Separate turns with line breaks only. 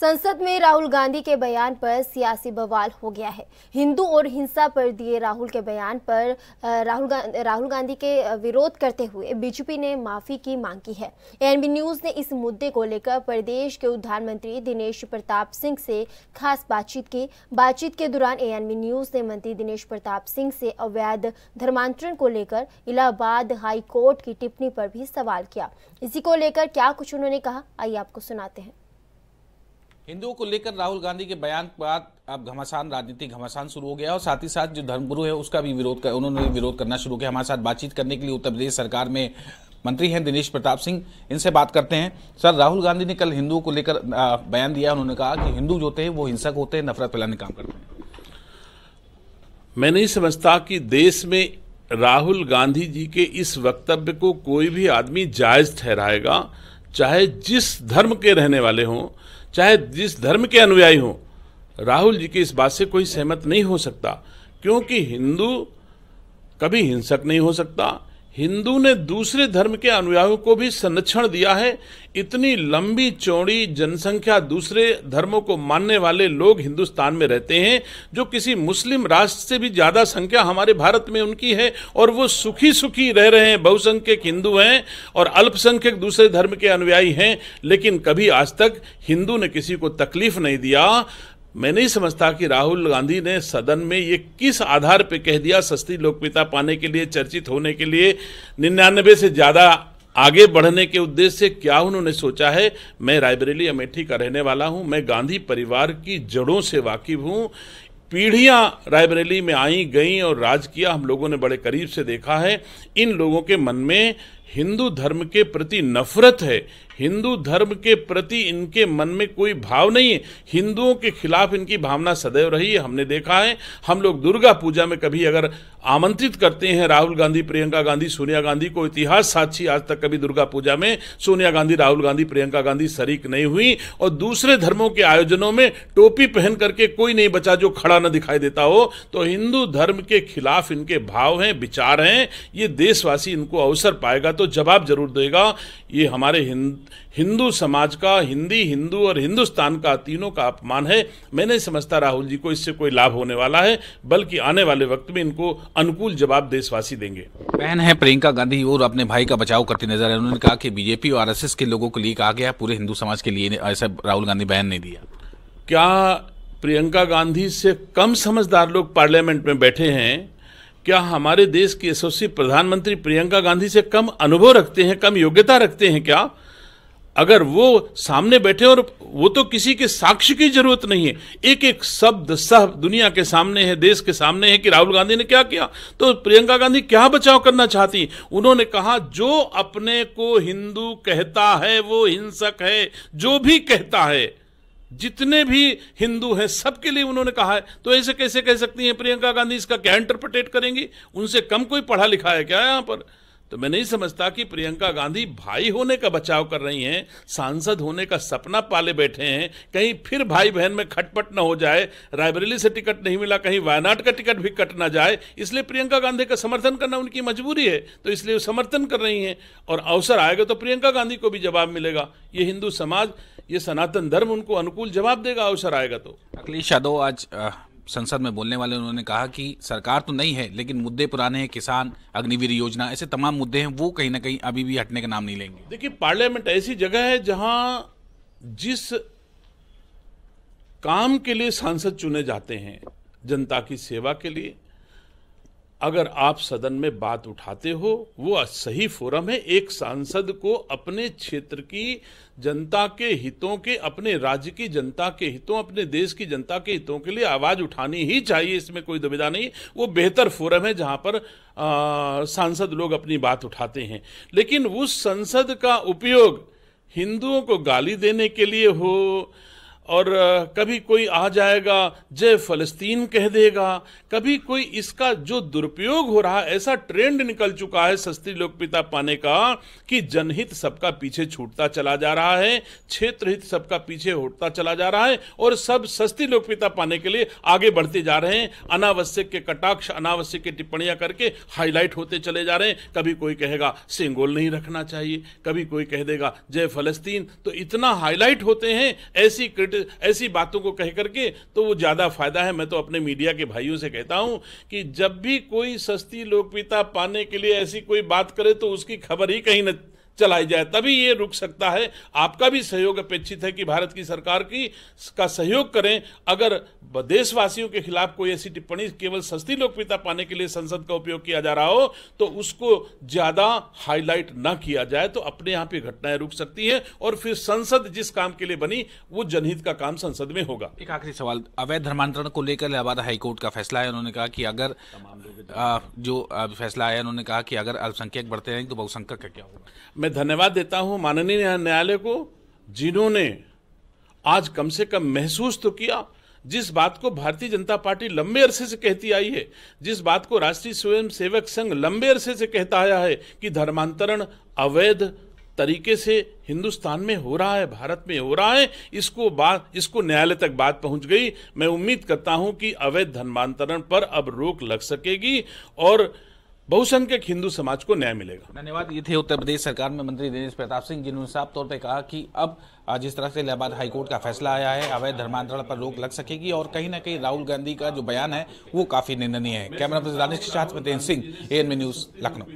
संसद में राहुल गांधी के बयान पर सियासी बवाल हो गया है हिंदू और हिंसा पर दिए राहुल के बयान पर राहुल गा, राहुल गांधी के विरोध करते हुए बीजेपी ने माफी की मांग की है एनबी न्यूज ने इस मुद्दे को लेकर प्रदेश के उद्यान मंत्री दिनेश प्रताप सिंह से खास बातचीत की बातचीत के दौरान एएनबी न्यूज ने मंत्री दिनेश प्रताप सिंह से अवैध धर्मांतरण को लेकर इलाहाबाद हाईकोर्ट की टिप्पणी पर भी सवाल किया इसी को लेकर क्या कुछ उन्होंने कहा आइए आपको सुनाते हैं हिंदुओं को लेकर राहुल गांधी के बयान के बाद अब घमासान राजनीतिक घमासान शुरू हो गया और साथ ही साथ जो धर्मगुरु है उसका भी विरोध कर उन्होंने विरोध करना शुरू किया हमारे साथ बातचीत करने के लिए उत्तर प्रदेश सरकार में मंत्री हैं दिनेश प्रताप सिंह इनसे बात करते हैं सर राहुल गांधी ने कल हिंदुओं को लेकर बयान दिया उन्होंने कहा कि हिंदू जो होते हैं वो हिंसक होते हैं नफरत फैलाने काम करते हैं
मैं नहीं समझता कि देश में राहुल गांधी जी के इस वक्तव्य को कोई भी आदमी जायज ठहराएगा चाहे जिस धर्म के रहने वाले हों चाहे जिस धर्म के अनुयायी हों राहुल जी की इस बात से कोई सहमत नहीं हो सकता क्योंकि हिंदू कभी हिंसक नहीं हो सकता हिंदू ने दूसरे धर्म के अनुयायियों को भी संरक्षण दिया है इतनी लंबी चौड़ी जनसंख्या दूसरे धर्मों को मानने वाले लोग हिंदुस्तान में रहते हैं जो किसी मुस्लिम राष्ट्र से भी ज़्यादा संख्या हमारे भारत में उनकी है और वो सुखी सुखी रह रहे हैं बहुसंख्यक हिंदू हैं और अल्पसंख्यक दूसरे धर्म के अनुयायी हैं लेकिन कभी आज तक हिंदू ने किसी को तकलीफ नहीं दिया मैं नहीं समझता कि राहुल गांधी ने सदन में ये किस आधार पर कह दिया सस्ती लोकप्रियता पाने के लिए चर्चित होने के लिए निन्यानबे से ज़्यादा आगे बढ़ने के उद्देश्य से क्या उन्होंने सोचा है मैं रायबरेली अमेठी का रहने वाला हूं मैं गांधी परिवार की जड़ों से वाकिफ हूं पीढ़ियां रायबरेली में आई गईं और राज किया हम लोगों ने बड़े करीब से देखा है इन लोगों के मन में हिंदू धर्म के प्रति नफरत है हिंदू धर्म के प्रति इनके मन में कोई भाव नहीं है हिंदुओं के खिलाफ इनकी भावना सदैव रही है हमने देखा है हम लोग दुर्गा पूजा में कभी अगर आमंत्रित करते हैं राहुल गांधी प्रियंका गांधी सोनिया गांधी को इतिहास साक्षी आज तक कभी दुर्गा पूजा में सोनिया गांधी राहुल गांधी प्रियंका गांधी शरीक नहीं हुई और दूसरे धर्मों के आयोजनों में टोपी पहन करके कोई नहीं बचा जो खड़ा न दिखाई देता हो तो हिंदू धर्म के खिलाफ इनके भाव हैं विचार हैं ये देशवासी इनको अवसर पाएगा तो तो जवाब जरूर देगा ये हमारे हिंदू समाज का हिंदी हिंदू और हिंदुस्तान का तीनों का अपमान है मैं नहीं समझता राहुल जी को इससे कोई लाभ होने वाला है बल्कि आने वाले वक्त में इनको अनुकूल जवाब देशवासी देंगे
बहन है प्रियंका गांधी और अपने भाई का बचाव करती नजर है उन्होंने कहा कि बीजेपी और आर के लोगों को लीक आ गया पूरे हिंदू समाज के लिए ऐसा राहुल गांधी बहन नहीं दिया क्या प्रियंका गांधी से कम समझदार लोग पार्लियामेंट
में बैठे हैं क्या हमारे देश के यशस्वी प्रधानमंत्री प्रियंका गांधी से कम अनुभव रखते हैं कम योग्यता रखते हैं क्या अगर वो सामने बैठे और वो तो किसी के साक्ष्य की जरूरत नहीं है एक एक शब्द सह दुनिया के सामने है देश के सामने है कि राहुल गांधी ने क्या किया तो प्रियंका गांधी क्या बचाव करना चाहती उन्होंने कहा जो अपने को हिंदू कहता है वो हिंसक है जो भी कहता है जितने भी हिंदू हैं सबके लिए उन्होंने कहा है तो ऐसे कैसे कह सकती हैं प्रियंका गांधी इसका क्या इंटरप्रिटेट करेंगी उनसे कम कोई पढ़ा लिखा है क्या यहाँ पर तो मैं नहीं समझता कि प्रियंका गांधी भाई होने का बचाव कर रही हैं सांसद होने का सपना पाले बैठे हैं कहीं फिर भाई बहन में खटपट न हो जाए रायबरेली से टिकट नहीं मिला कहीं वायनाड का टिकट भी कट ना जाए इसलिए प्रियंका गांधी का समर्थन करना उनकी मजबूरी है तो इसलिए समर्थन कर रही हैं और अवसर आएगा तो प्रियंका गांधी को भी जवाब मिलेगा ये हिंदू समाज ये सनातन धर्म उनको
अनुकूल जवाब देगा अवसर आएगा तो अखिलेश यादव आज संसद में बोलने वाले उन्होंने कहा कि सरकार तो नहीं है लेकिन मुद्दे पुराने हैं किसान अग्निवीर योजना ऐसे तमाम मुद्दे हैं वो कहीं ना कहीं अभी भी हटने का नाम नहीं लेंगे
देखिए पार्लियामेंट ऐसी जगह है जहां जिस काम के लिए सांसद चुने जाते हैं जनता की सेवा के लिए अगर आप सदन में बात उठाते हो वो सही फोरम है एक सांसद को अपने क्षेत्र की जनता के हितों के अपने राज्य की जनता के हितों अपने देश की जनता के हितों के लिए आवाज उठानी ही चाहिए इसमें कोई दुविधा नहीं वो बेहतर फोरम है जहां पर आ, सांसद लोग अपनी बात उठाते हैं लेकिन उस संसद का उपयोग हिंदुओं को गाली देने के लिए हो और कभी कोई आ जाएगा जय फलस्तीन कह देगा कभी कोई इसका जो दुरुपयोग हो रहा है ऐसा ट्रेंड निकल चुका है सस्ती लोकप्रियता पाने का कि जनहित सबका पीछे छूटता चला जा रहा है क्षेत्र हित सबका पीछे होटता चला जा रहा है और सब सस्ती लोकपिता पाने के लिए आगे बढ़ते जा रहे हैं अनावश्यक के कटाक्ष अनावश्यक की टिप्पणियां करके हाईलाइट होते चले जा रहे हैं कभी कोई कहेगा सिंगोल नहीं रखना चाहिए कभी कोई कह देगा जय फलस्तीन तो इतना हाईलाइट होते हैं ऐसी बट ऐसी बातों को कह करके तो वो ज़्यादा फायदा है मैं तो अपने मीडिया के भाइयों से कहता हूँ कि जब भी कोई सस्ती लोकप्रियता पाने के लिए ऐसी कोई बात करे तो उसकी खबर ही कहीं न चलाई जाए तभी ये रुक सकता है आपका भी सहयोग अपेक्षित है कि भारत की सरकार की का सहयोग करें अगर देशवासियों के खिलाफ कोई ऐसी टिप्पणी केवल सस्ती लोकप्रियता पाने के लिए संसद का उपयोग किया जा रहा हो तो उसको ज़्यादा हाईलाइट ना किया जाए तो अपने यहाँ पे घटनाएं रुक सकती हैं और फिर संसद जिस काम के लिए बनी वो जनहित का काम संसद में होगा
एक आखिरी सवाल अवैध धर्मांतरण को लेकर इलाहाबाद हाईकोर्ट का फैसला है उन्होंने कहा कि अगर जो फैसला आया उन्होंने कहा कि अगर अल्पसंख्यक बढ़ते रहेंगे तो बहुसंख्यक का क्या होगा मैं धन्यवाद देता हूं माननीय न्यायालय को जिन्होंने आज
कम से कम महसूस तो किया जिस बात को भारतीय जनता पार्टी लंबे अरसे से कहती आई है जिस बात को राष्ट्रीय स्वयं सेवक संघ लंबे अरसे से कहता आया है कि धर्मांतरण अवैध तरीके से हिंदुस्तान में हो रहा है भारत में हो रहा है इसको बात इसको न्यायालय तक बात पहुंच गई मैं उम्मीद करता हूं कि अवैध धर्मांतरण पर अब रोक लग सकेगी और बहुसंख्यक हिंदू समाज को न्याय मिलेगा
धन्यवाद ये थे उत्तर प्रदेश सरकार में मंत्री दिनेश प्रताप सिंह जिन्होंने साफ तौर पर कहा कि अब जिस तरह से इलाहाबाद हाईकोर्ट का फैसला आया है अवैध धर्मांतरण पर रोक लग सकेगी और कहीं ना कहीं राहुल गांधी का जो बयान है वो काफी निंदनीय है कैमरा दानिश के साथ सिंह ए न्यूज लखनऊ